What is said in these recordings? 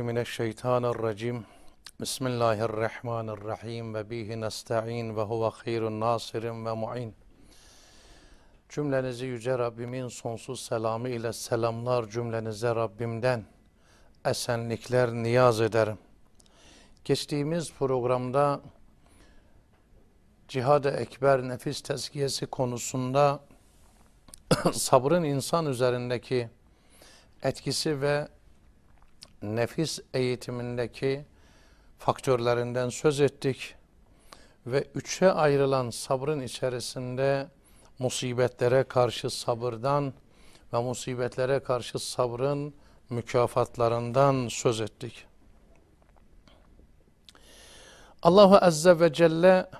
Mineşşeytanirracim. Bismillahirrahmanirrahim ve bihi nesta'in ve huve hayrun nasirin ve mu'in. Cümlenizi Yüce Rabbimin sonsuz selamı ile selamlar cümlenize Rabbimden esenlikler niyaz ederim. Geçtiğimiz programda cihad-ı ekber nefis tezkiyesi konusunda sabrın insan üzerindeki etkisi ve nefis eğitimindeki faktörlerinden söz ettik ve üçe ayrılan sabrın içerisinde musibetlere karşı sabırdan ve musibetlere karşı sabrın mükafatlarından söz ettik. Allahu Azze ve Celle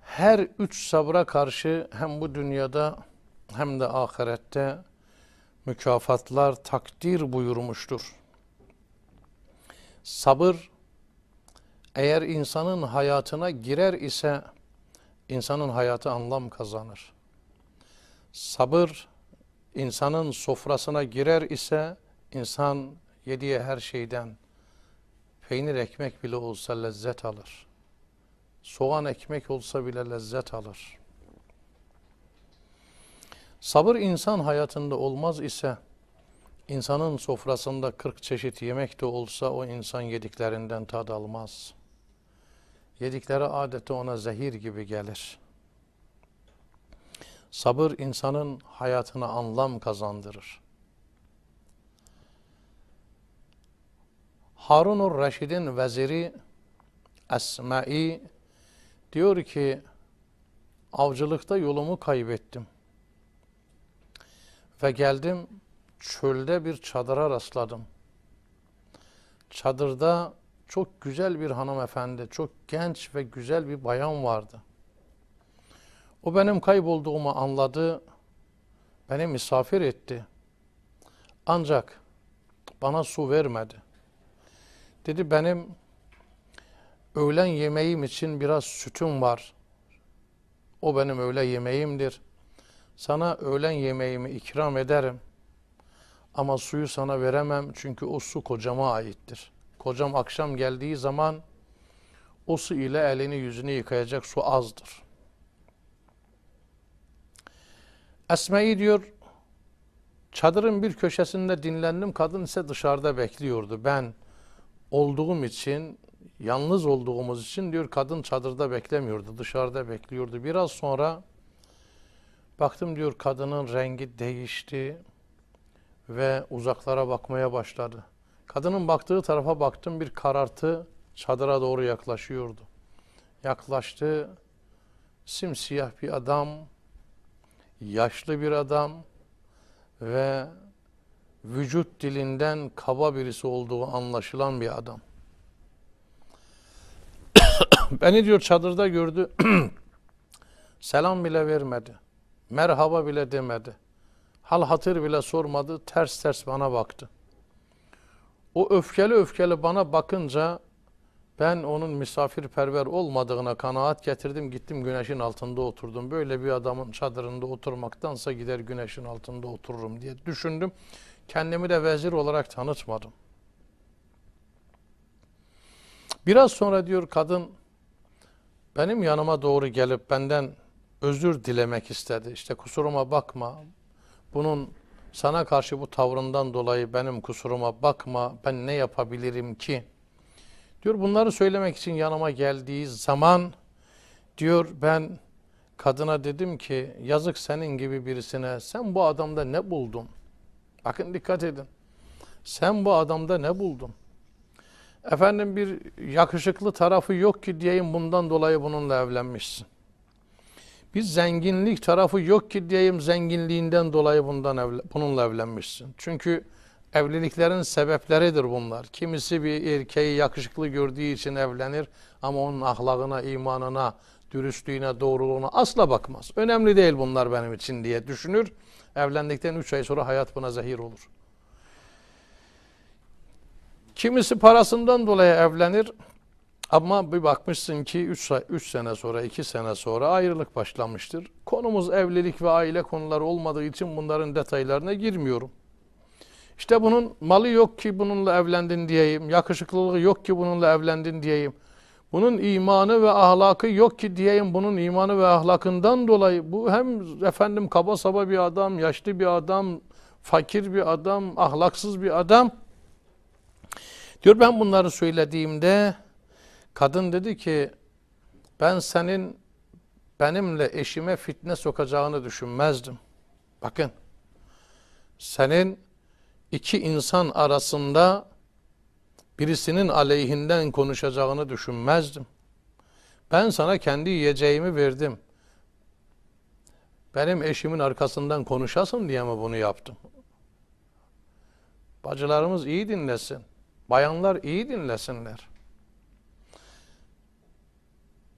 her üç sabra karşı hem bu dünyada hem de ahirette mükafatlar takdir buyurmuştur. Sabır eğer insanın hayatına girer ise insanın hayatı anlam kazanır. Sabır insanın sofrasına girer ise insan yediği her şeyden peynir ekmek bile olsa lezzet alır. Soğan ekmek olsa bile lezzet alır. Sabır insan hayatında olmaz ise İnsanın sofrasında kırk çeşit yemek de olsa o insan yediklerinden tad almaz. Yedikleri adeta ona zehir gibi gelir. Sabır insanın hayatına anlam kazandırır. Harunur Reşid'in veziri Esma'i diyor ki avcılıkta yolumu kaybettim ve geldim çölde bir çadıra rastladım. Çadırda çok güzel bir hanımefendi, çok genç ve güzel bir bayan vardı. O benim kaybolduğumu anladı, beni misafir etti. Ancak bana su vermedi. Dedi benim öğlen yemeğim için biraz sütüm var. O benim öğle yemeğimdir. Sana öğlen yemeğimi ikram ederim. Ama suyu sana veremem çünkü o su kocama aittir. Kocam akşam geldiği zaman o su ile elini yüzünü yıkayacak su azdır. Esme'yi diyor, çadırın bir köşesinde dinlendim, kadın ise dışarıda bekliyordu. Ben olduğum için, yalnız olduğumuz için diyor kadın çadırda beklemiyordu, dışarıda bekliyordu. Biraz sonra baktım diyor kadının rengi değişti, ve uzaklara bakmaya başladı. Kadının baktığı tarafa baktım bir karartı çadıra doğru yaklaşıyordu. Yaklaştı simsiyah bir adam, yaşlı bir adam ve vücut dilinden kaba birisi olduğu anlaşılan bir adam. Beni diyor çadırda gördü. Selam bile vermedi. Merhaba bile demedi hal hatır bile sormadı, ters ters bana baktı. O öfkeli öfkeli bana bakınca ben onun misafirperver olmadığına kanaat getirdim. Gittim güneşin altında oturdum. Böyle bir adamın çadırında oturmaktansa gider güneşin altında otururum diye düşündüm. Kendimi de vezir olarak tanıtmadım. Biraz sonra diyor kadın benim yanıma doğru gelip benden özür dilemek istedi. İşte kusuruma bakma bunun sana karşı bu tavrından dolayı benim kusuruma bakma, ben ne yapabilirim ki? Diyor bunları söylemek için yanıma geldiği zaman diyor ben kadına dedim ki yazık senin gibi birisine sen bu adamda ne buldun? Bakın dikkat edin. Sen bu adamda ne buldun? Efendim bir yakışıklı tarafı yok ki diyeyim bundan dolayı bununla evlenmişsin. Biz zenginlik tarafı yok ki diyeyim zenginliğinden dolayı bundan evle, bununla evlenmişsin. Çünkü evliliklerin sebepleridir bunlar. Kimisi bir erkeği yakışıklı gördüğü için evlenir ama onun ahlakına, imanına, dürüstlüğüne, doğruluğuna asla bakmaz. Önemli değil bunlar benim için diye düşünür. Evlendikten 3 ay sonra hayat buna zehir olur. Kimisi parasından dolayı evlenir. Ama bir bakmışsın ki 3 sene sonra, 2 sene sonra ayrılık başlamıştır. Konumuz evlilik ve aile konuları olmadığı için bunların detaylarına girmiyorum. İşte bunun malı yok ki bununla evlendin diyeyim, yakışıklılığı yok ki bununla evlendin diyeyim. Bunun imanı ve ahlakı yok ki diyeyim bunun imanı ve ahlakından dolayı bu hem efendim kaba saba bir adam, yaşlı bir adam, fakir bir adam, ahlaksız bir adam. Diyor ben bunları söylediğimde Kadın dedi ki ben senin benimle eşime fitne sokacağını düşünmezdim. Bakın senin iki insan arasında birisinin aleyhinden konuşacağını düşünmezdim. Ben sana kendi yiyeceğimi verdim. Benim eşimin arkasından konuşasın diye mi bunu yaptım? Bacılarımız iyi dinlesin. Bayanlar iyi dinlesinler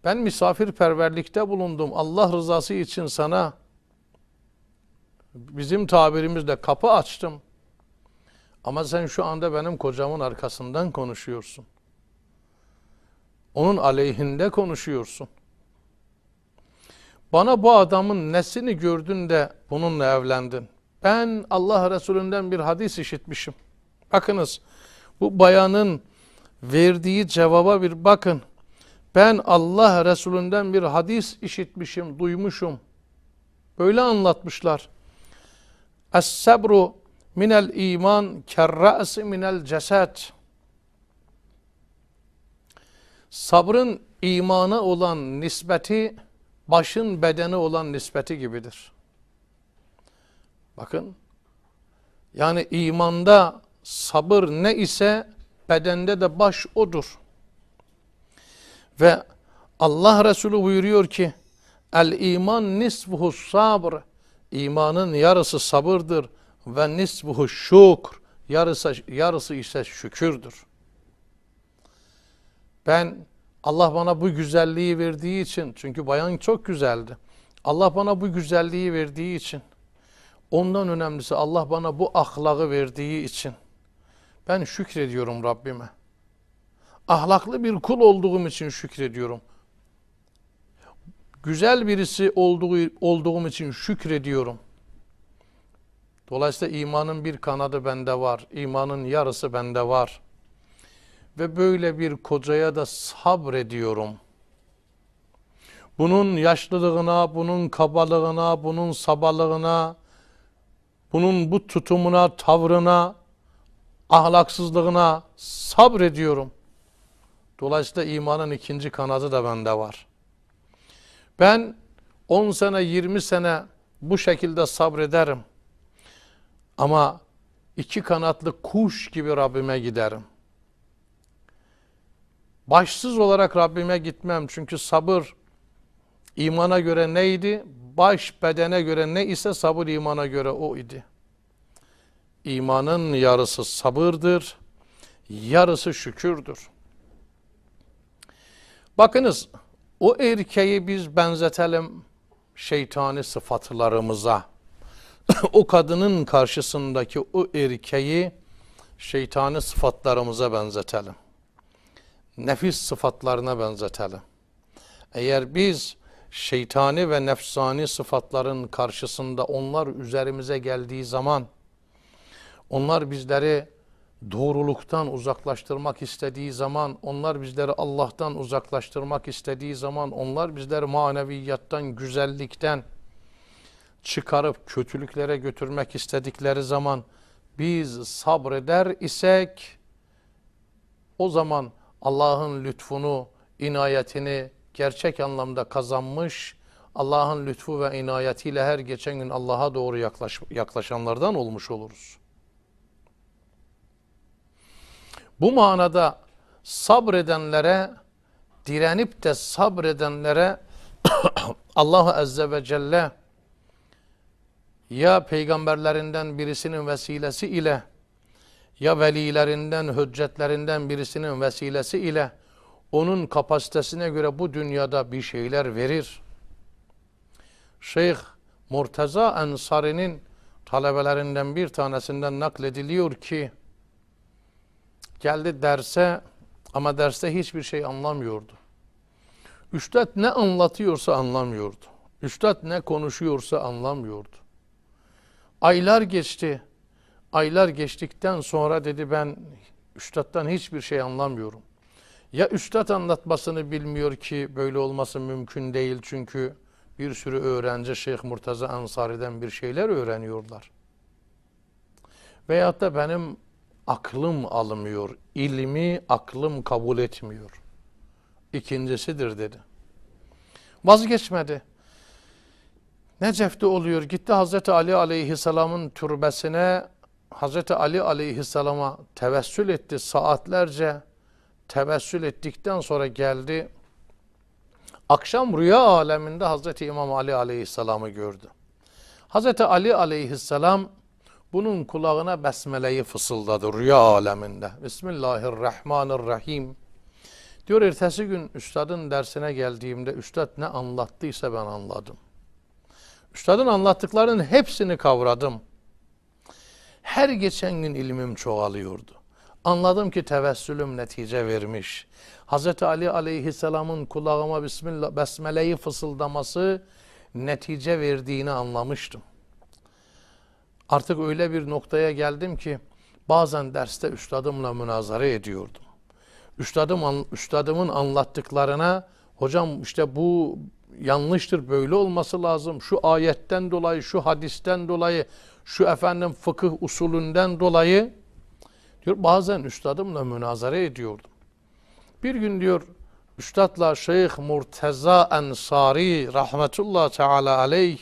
ben misafirperverlikte bulundum. Allah rızası için sana bizim tabirimizle kapı açtım. Ama sen şu anda benim kocamın arkasından konuşuyorsun. Onun aleyhinde konuşuyorsun. Bana bu adamın nesini gördün de bununla evlendin. Ben Allah Resulü'nden bir hadis işitmişim. Bakınız bu bayanın verdiği cevaba bir bakın ben Allah Resulünden bir hadis işitmişim, duymuşum. Böyle anlatmışlar. Es-sebru minel iman kerra'si minel ceset. Sabrın imana olan nispeti, başın bedeni olan nispeti gibidir. Bakın, yani imanda sabır ne ise bedende de baş odur. Ve Allah Resulü buyuruyor ki El iman nisbuhu sabr İmanın yarısı sabırdır ve nisbuhu şükür, yarısı, yarısı ise şükürdür. Ben Allah bana bu güzelliği verdiği için çünkü bayan çok güzeldi. Allah bana bu güzelliği verdiği için ondan önemlisi Allah bana bu ahlakı verdiği için ben şükrediyorum Rabbime ahlaklı bir kul olduğum için şükrediyorum. Güzel birisi olduğu, olduğum için şükrediyorum. Dolayısıyla imanın bir kanadı bende var. İmanın yarısı bende var. Ve böyle bir kocaya da sabrediyorum. Bunun yaşlılığına, bunun kabalığına, bunun sabalığına, bunun bu tutumuna, tavrına, ahlaksızlığına sabrediyorum. Dolayısıyla imanın ikinci kanadı da bende var. Ben 10 sene 20 sene bu şekilde sabrederim. Ama iki kanatlı kuş gibi Rabbime giderim. Başsız olarak Rabbime gitmem. Çünkü sabır imana göre neydi? Baş bedene göre ne ise sabır imana göre o idi. İmanın yarısı sabırdır, yarısı şükürdür. Bakınız o erkeği biz benzetelim şeytani sıfatlarımıza. o kadının karşısındaki o erkeği şeytani sıfatlarımıza benzetelim. Nefis sıfatlarına benzetelim. Eğer biz şeytani ve nefsani sıfatların karşısında onlar üzerimize geldiği zaman onlar bizleri doğruluktan uzaklaştırmak istediği zaman, onlar bizleri Allah'tan uzaklaştırmak istediği zaman, onlar bizleri maneviyattan, güzellikten çıkarıp kötülüklere götürmek istedikleri zaman biz sabreder isek o zaman Allah'ın lütfunu, inayetini gerçek anlamda kazanmış, Allah'ın lütfu ve inayetiyle her geçen gün Allah'a doğru yaklaş, yaklaşanlardan olmuş oluruz. Bu manada sabredenlere, direnip de sabredenlere Allahu Azze ve Celle ya peygamberlerinden birisinin vesilesi ile ya velilerinden, hüccetlerinden birisinin vesilesi ile onun kapasitesine göre bu dünyada bir şeyler verir. Şeyh Murtaza Ensari'nin talebelerinden bir tanesinden naklediliyor ki Geldi derse ama derste hiçbir şey anlamıyordu. Üstad ne anlatıyorsa anlamıyordu. Üstad ne konuşuyorsa anlamıyordu. Aylar geçti. Aylar geçtikten sonra dedi ben üstadtan hiçbir şey anlamıyorum. Ya üstad anlatmasını bilmiyor ki böyle olması mümkün değil çünkü bir sürü öğrenci Şeyh Murtaza Ansari'den bir şeyler öğreniyorlar. Veyahut da benim aklım almıyor. İlmi aklım kabul etmiyor. İkincisidir dedi. Vazgeçmedi. Necef'te oluyor. Gitti Hazreti Ali aleyhisselamın türbesine Hazreti Ali aleyhisselama tevessül etti saatlerce. Tevessül ettikten sonra geldi. Akşam rüya aleminde Hazreti İmam Ali aleyhisselamı gördü. Hazreti Ali aleyhisselam bunun kulağına besmeleyi fısıldadı rüya aleminde. Bismillahirrahmanirrahim. Diyor ertesi gün üstadın dersine geldiğimde üstad ne anlattıysa ben anladım. Üstadın anlattıklarının hepsini kavradım. Her geçen gün ilmim çoğalıyordu. Anladım ki tevessülüm netice vermiş. Hz. Ali aleyhisselamın kulağıma Bismillah, Besmele'yi fısıldaması netice verdiğini anlamıştım. Artık öyle bir noktaya geldim ki bazen derste üstadımla münazara ediyordum. Üstadım, üstadımın anlattıklarına hocam işte bu yanlıştır böyle olması lazım. Şu ayetten dolayı, şu hadisten dolayı, şu efendim fıkıh usulünden dolayı diyor bazen üstadımla münazara ediyordum. Bir gün diyor üstadla Şeyh Murteza Ensari rahmetullahi teala aleyh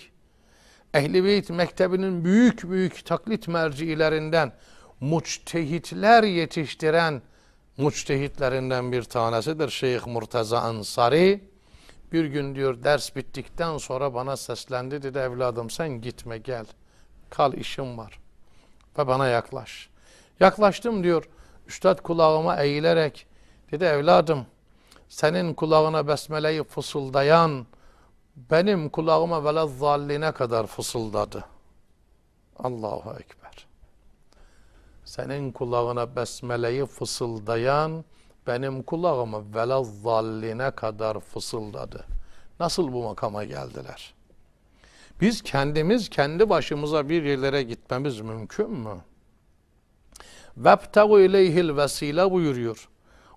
Ehli Beyt Mektebi'nin büyük büyük taklit mercilerinden muçtehitler yetiştiren muçtehitlerinden bir tanesidir Şeyh Murtaza Ansari. Bir gün diyor ders bittikten sonra bana seslendi dedi evladım sen gitme gel. Kal işim var. Ve bana yaklaş. Yaklaştım diyor. Üstad kulağıma eğilerek dedi evladım senin kulağına besmeleyi fısıldayan benim kulağıma velezzaline kadar fısıldadı. Allahu Ekber. Senin kulağına besmeleyi fısıldayan benim kulağıma velezzaline kadar fısıldadı. Nasıl bu makama geldiler? Biz kendimiz kendi başımıza bir yerlere gitmemiz mümkün mü? Vebtegu ileyhil vesile buyuruyor.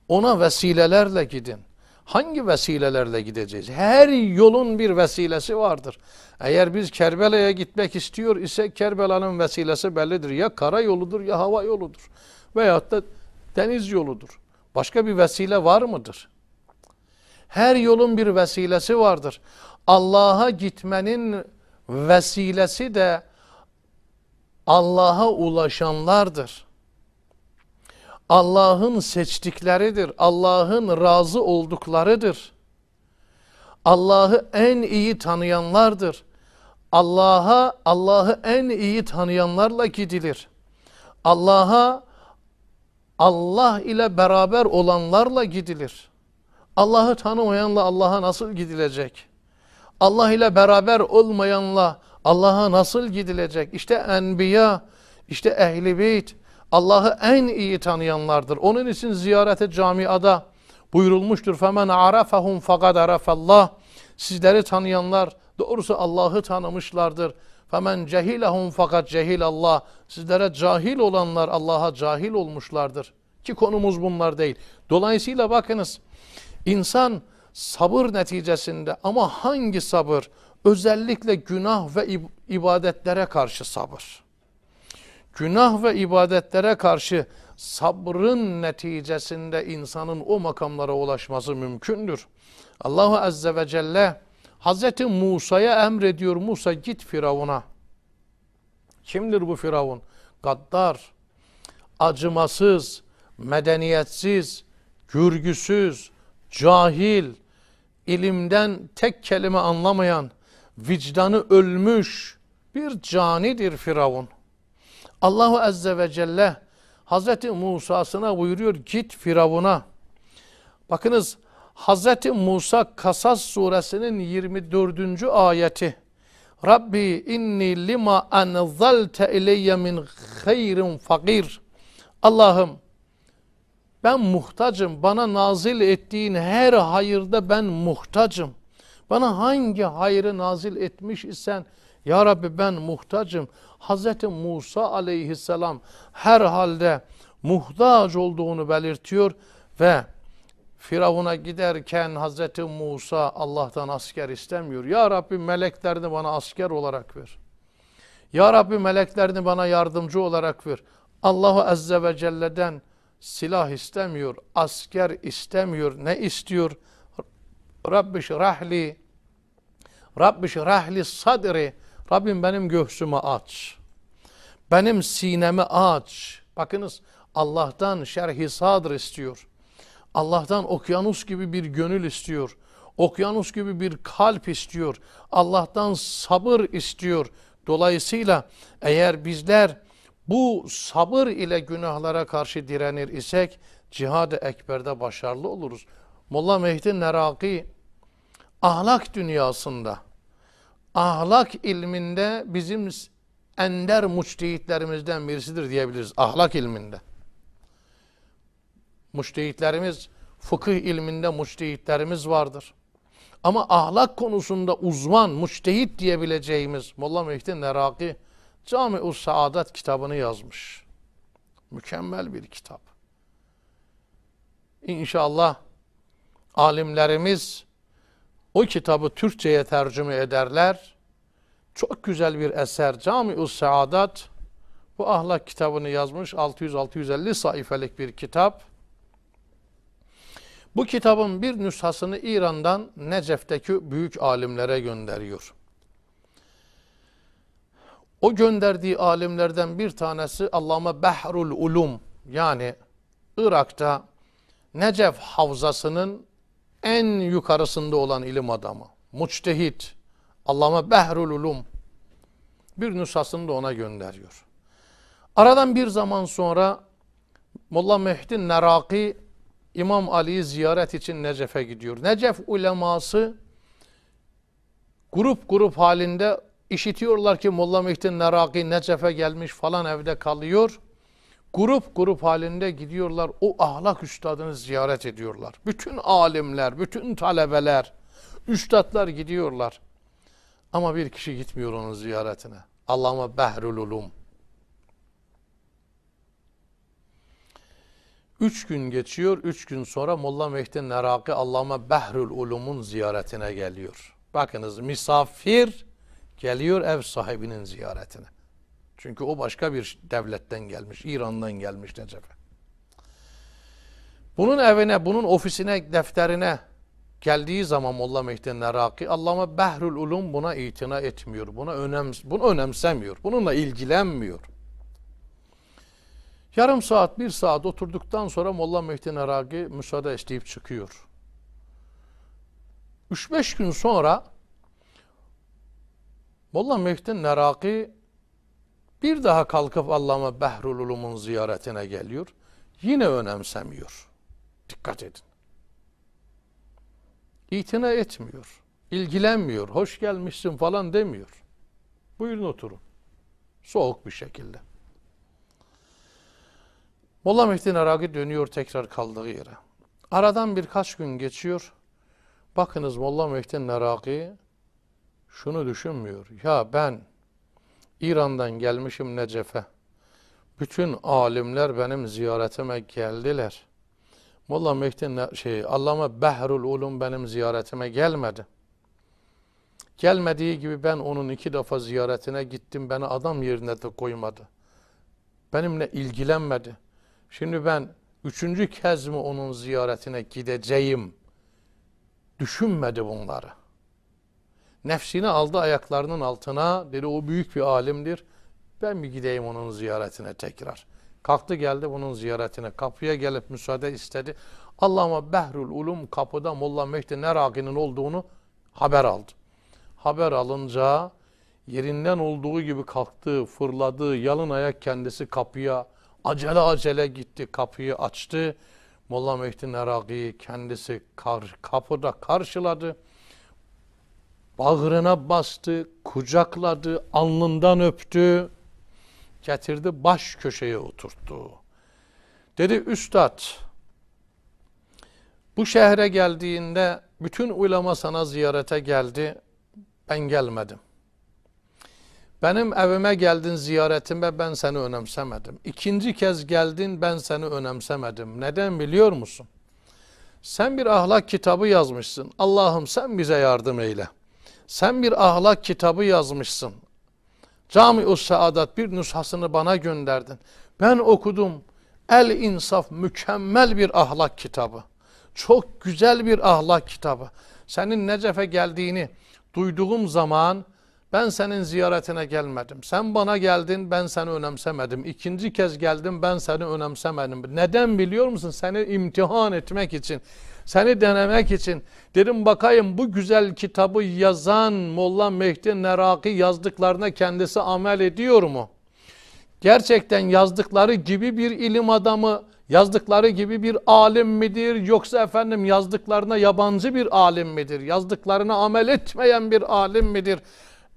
Ona vesilelerle gidin hangi vesilelerle gideceğiz? Her yolun bir vesilesi vardır. Eğer biz Kerbela'ya gitmek istiyor ise Kerbela'nın vesilesi bellidir. Ya kara yoludur ya hava yoludur. Veyahut da deniz yoludur. Başka bir vesile var mıdır? Her yolun bir vesilesi vardır. Allah'a gitmenin vesilesi de Allah'a ulaşanlardır. Allah'ın seçtikleridir. Allah'ın razı olduklarıdır. Allah'ı en iyi tanıyanlardır. Allah'a, Allah'ı en iyi tanıyanlarla gidilir. Allah'a Allah ile beraber olanlarla gidilir. Allah'ı tanımayanla Allah'a nasıl gidilecek? Allah ile beraber olmayanla Allah'a nasıl gidilecek? İşte enbiya, işte ehli beyt, Allah'ı en iyi tanıyanlardır. Onun için ziyarete camiada buyurulmuştur. Femen arafahum fagad arafallah. Sizleri tanıyanlar doğrusu Allah'ı tanımışlardır. Femen cehilehum fakat cehil Allah. Sizlere cahil olanlar Allah'a cahil olmuşlardır. Ki konumuz bunlar değil. Dolayısıyla bakınız insan sabır neticesinde ama hangi sabır? Özellikle günah ve ibadetlere karşı sabır günah ve ibadetlere karşı sabrın neticesinde insanın o makamlara ulaşması mümkündür. Allahu Azze ve Celle Hazreti Musa'ya emrediyor Musa git Firavun'a. Kimdir bu Firavun? Gaddar, acımasız, medeniyetsiz, gürgüsüz, cahil, ilimden tek kelime anlamayan, vicdanı ölmüş bir canidir Firavun. Allahu Azze ve Celle Hazreti Musa'sına buyuruyor git Firavun'a. Bakınız Hazreti Musa Kasas suresinin 24. ayeti. Rabbi inni lima enzalte ileyye min hayrin fakir. Allah'ım ben muhtacım. Bana nazil ettiğin her hayırda ben muhtacım. Bana hangi hayrı nazil etmiş isen ya Rabbi ben muhtacım. Hazreti Musa aleyhisselam her halde muhtaç olduğunu belirtiyor ve Firavun'a giderken Hazreti Musa Allah'tan asker istemiyor. Ya Rabbi meleklerini bana asker olarak ver. Ya Rabbi meleklerini bana yardımcı olarak ver. Allahu Azze ve Celle'den silah istemiyor, asker istemiyor. Ne istiyor? Rabbi şirahli, Rabbi Rahli sadri. Rabbim benim göğsümü aç. Benim sinemi aç. Bakınız Allah'tan şerhi sadr istiyor. Allah'tan okyanus gibi bir gönül istiyor. Okyanus gibi bir kalp istiyor. Allah'tan sabır istiyor. Dolayısıyla eğer bizler bu sabır ile günahlara karşı direnir isek cihad-ı ekberde başarılı oluruz. Molla Mehdi Neraki ahlak dünyasında ahlak ilminde bizim ender muçtehitlerimizden birisidir diyebiliriz ahlak ilminde. Muçtehitlerimiz fıkıh ilminde muçtehitlerimiz vardır. Ama ahlak konusunda uzman, muçtehit diyebileceğimiz Molla Mehdi Neraki Cami-u Saadat kitabını yazmış. Mükemmel bir kitap. İnşallah alimlerimiz o kitabı Türkçe'ye tercüme ederler. Çok güzel bir eser. Cami-ül Saadat bu ahlak kitabını yazmış. 600-650 sayfalık bir kitap. Bu kitabın bir nüshasını İran'dan Necef'teki büyük alimlere gönderiyor. O gönderdiği alimlerden bir tanesi Allame Behrul Ulum yani Irak'ta Necef Havzası'nın en yukarısında olan ilim adamı, muçtehit, Allama Behrul Ulum bir nüshasını da ona gönderiyor. Aradan bir zaman sonra Molla Mehdi Neraki İmam Ali'yi ziyaret için Necef'e gidiyor. Necef uleması grup grup halinde işitiyorlar ki Molla Mehdi Neraki Necef'e gelmiş falan evde kalıyor grup grup halinde gidiyorlar o ahlak üstadını ziyaret ediyorlar. Bütün alimler, bütün talebeler, üstadlar gidiyorlar. Ama bir kişi gitmiyor onun ziyaretine. Allah'ıma behrül ulum. Üç gün geçiyor, üç gün sonra Molla Mehdi Neraki Allah'ıma Behrül Ulum'un ziyaretine geliyor. Bakınız misafir geliyor ev sahibinin ziyaretine. Çünkü o başka bir devletten gelmiş, İran'dan gelmiş Necef'e. Bunun evine, bunun ofisine, defterine geldiği zaman Molla Mehdi Neraki, Allama Behrül Ulum buna itina etmiyor, buna önem, bunu önemsemiyor, bununla ilgilenmiyor. Yarım saat, bir saat oturduktan sonra Molla Mehdi Neraki müsaade isteyip çıkıyor. 3-5 gün sonra Molla Mehdi Neraki bir daha kalkıp Allama Behrul Ulum'un ziyaretine geliyor. Yine önemsemiyor. Dikkat edin. İtina etmiyor. ilgilenmiyor. Hoş gelmişsin falan demiyor. Buyurun oturun. Soğuk bir şekilde. Molla Mehdi Neragi dönüyor tekrar kaldığı yere. Aradan birkaç gün geçiyor. Bakınız Molla Mehdi Neragi şunu düşünmüyor. Ya ben İran'dan gelmişim Necef'e. Bütün alimler benim ziyaretime geldiler. Molla Mehdi şey, Allama Behrul Ulum benim ziyaretime gelmedi. Gelmediği gibi ben onun iki defa ziyaretine gittim. Beni adam yerine de koymadı. Benimle ilgilenmedi. Şimdi ben üçüncü kez mi onun ziyaretine gideceğim? Düşünmedi bunları. Nefsini aldı ayaklarının altına. Dedi o büyük bir alimdir. Ben bir gideyim onun ziyaretine tekrar. Kalktı geldi bunun ziyaretine. Kapıya gelip müsaade istedi. Allah'ıma Behrül Ulum kapıda Molla Mehdi Neragi'nin olduğunu haber aldı. Haber alınca yerinden olduğu gibi kalktı, fırladı, yalın ayak kendisi kapıya acele acele gitti, kapıyı açtı. Molla Mehdi Neragi kendisi kar, kapıda karşıladı. Bağrına bastı, kucakladı, alnından öptü. Getirdi baş köşeye oturttu. Dedi üstad bu şehre geldiğinde bütün ulema sana ziyarete geldi. Ben gelmedim. Benim evime geldin ziyaretime ben seni önemsemedim. İkinci kez geldin ben seni önemsemedim. Neden biliyor musun? Sen bir ahlak kitabı yazmışsın. Allah'ım sen bize yardım eyle.'' sen bir ahlak kitabı yazmışsın. Cami-u Saadat bir nüshasını bana gönderdin. Ben okudum. El insaf mükemmel bir ahlak kitabı. Çok güzel bir ahlak kitabı. Senin Necef'e geldiğini duyduğum zaman ben senin ziyaretine gelmedim. Sen bana geldin ben seni önemsemedim. İkinci kez geldim ben seni önemsemedim. Neden biliyor musun? Seni imtihan etmek için. Seni denemek için dedim bakayım bu güzel kitabı yazan Molla Mehdi Neraki yazdıklarına kendisi amel ediyor mu? Gerçekten yazdıkları gibi bir ilim adamı, yazdıkları gibi bir alim midir yoksa efendim yazdıklarına yabancı bir alim midir? Yazdıklarına amel etmeyen bir alim midir?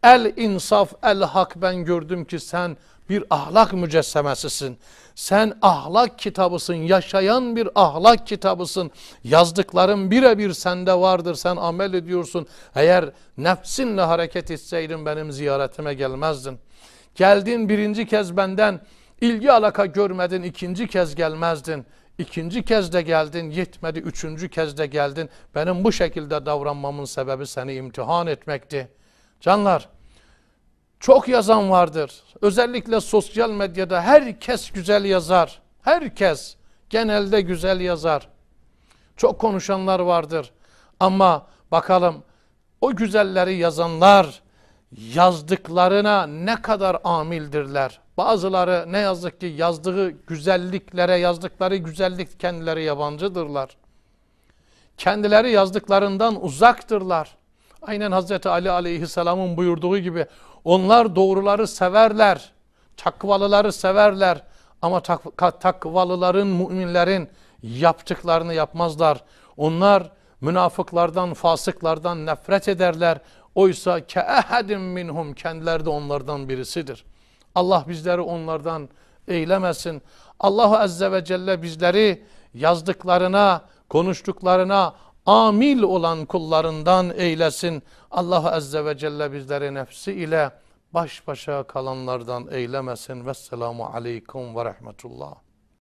El insaf, el hak ben gördüm ki sen bir ahlak mücessemesisin. Sen ahlak kitabısın, yaşayan bir ahlak kitabısın. Yazdıkların birebir sende vardır, sen amel ediyorsun. Eğer nefsinle hareket etseydin benim ziyaretime gelmezdin. Geldin birinci kez benden ilgi alaka görmedin, ikinci kez gelmezdin. İkinci kez de geldin, yetmedi üçüncü kez de geldin. Benim bu şekilde davranmamın sebebi seni imtihan etmekti. Canlar, çok yazan vardır. Özellikle sosyal medyada herkes güzel yazar. Herkes genelde güzel yazar. Çok konuşanlar vardır. Ama bakalım o güzelleri yazanlar yazdıklarına ne kadar amildirler. Bazıları ne yazık ki yazdığı güzelliklere, yazdıkları güzellik kendileri yabancıdırlar. Kendileri yazdıklarından uzaktırlar. Aynen Hazreti Ali aleyhisselamın buyurduğu gibi onlar doğruları severler, takvalıları severler ama tak takvalıların, müminlerin yaptıklarını yapmazlar. Onlar münafıklardan, fasıklardan nefret ederler. Oysa ke minhum kendileri de onlardan birisidir. Allah bizleri onlardan eylemesin. Allah Azze ve Celle bizleri yazdıklarına, konuştuklarına, amil olan kullarından eylesin. Allah Azze ve Celle bizleri nefsi ile baş başa kalanlardan eylemesin. Vesselamu Aleyküm ve Rahmetullah.